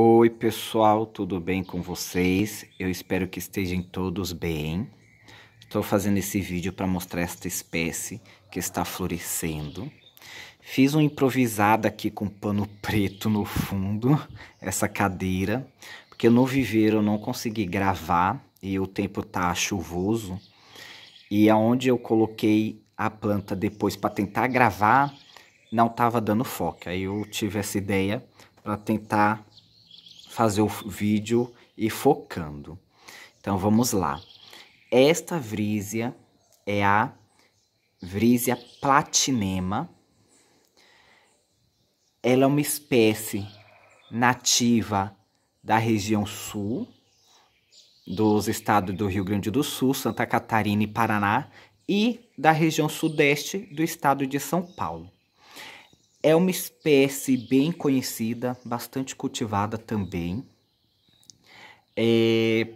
Oi, pessoal, tudo bem com vocês? Eu espero que estejam todos bem. Estou fazendo esse vídeo para mostrar esta espécie que está florescendo. Fiz um improvisado aqui com pano preto no fundo, essa cadeira, porque no viveiro eu não consegui gravar e o tempo tá chuvoso. E aonde eu coloquei a planta depois para tentar gravar, não estava dando foco. Aí eu tive essa ideia para tentar fazer o vídeo e focando. Então vamos lá. Esta vrízia é a vrízia platinema. Ela é uma espécie nativa da região sul dos estados do Rio Grande do Sul, Santa Catarina e Paraná e da região sudeste do estado de São Paulo. É uma espécie bem conhecida, bastante cultivada também. É...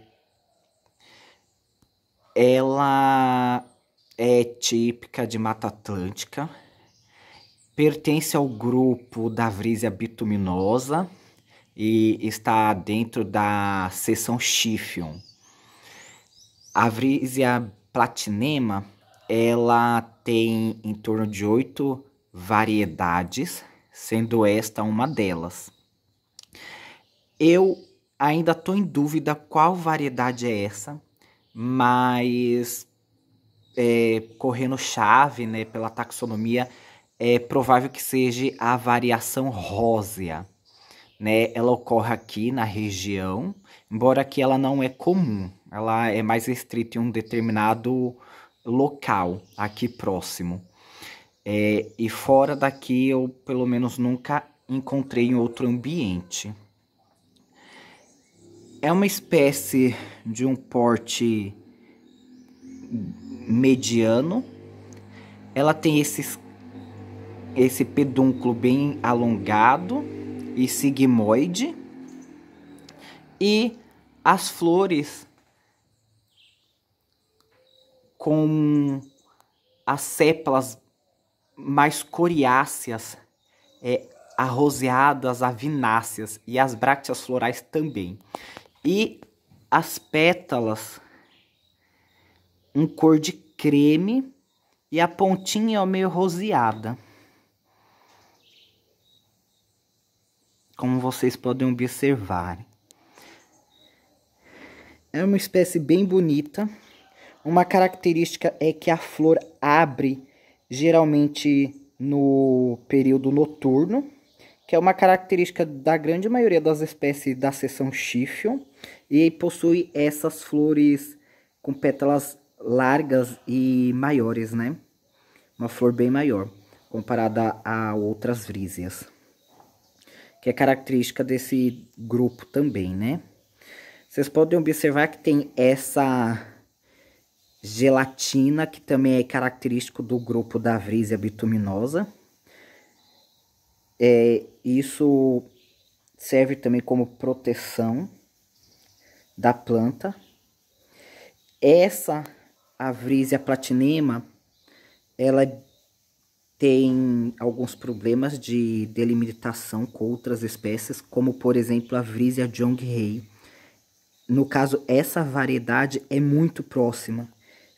Ela é típica de Mata Atlântica, pertence ao grupo da vrisia bituminosa e está dentro da seção Chiffion. A vrisia platinema, ela tem em torno de 8 variedades, sendo esta uma delas. Eu ainda estou em dúvida qual variedade é essa, mas é, correndo chave né, pela taxonomia, é provável que seja a variação rósea. Né? Ela ocorre aqui na região, embora aqui ela não é comum, ela é mais restrita em um determinado local aqui próximo. É, e fora daqui eu pelo menos nunca encontrei em outro ambiente. É uma espécie de um porte mediano. Ela tem esses, esse pedúnculo bem alongado e sigmoide. E as flores com as sépalas mais coriáceas, é, avináceas e as brácteas florais também. E as pétalas, um cor de creme e a pontinha é meio roseada. Como vocês podem observar. É uma espécie bem bonita. Uma característica é que a flor abre geralmente no período noturno, que é uma característica da grande maioria das espécies da seção Chiffon e possui essas flores com pétalas largas e maiores, né? Uma flor bem maior, comparada a outras vrízias, que é característica desse grupo também, né? Vocês podem observar que tem essa gelatina, que também é característico do grupo da vrízia bituminosa. É, isso serve também como proteção da planta. Essa a vrízia platinema, ela tem alguns problemas de delimitação com outras espécies, como por exemplo a vrízia Jonghei. No caso, essa variedade é muito próxima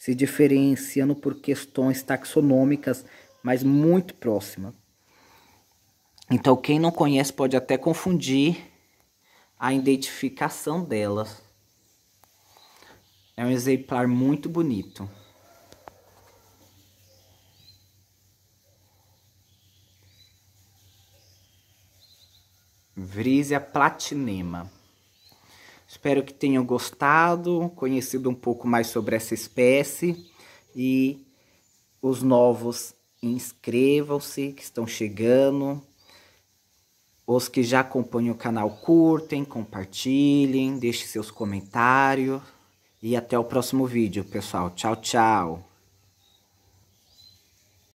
se diferenciando por questões taxonômicas, mas muito próxima. Então, quem não conhece pode até confundir a identificação delas. É um exemplar muito bonito. Vrisia platinema. Espero que tenham gostado, conhecido um pouco mais sobre essa espécie e os novos inscrevam-se que estão chegando. Os que já acompanham o canal curtem, compartilhem, deixem seus comentários e até o próximo vídeo, pessoal. Tchau, tchau.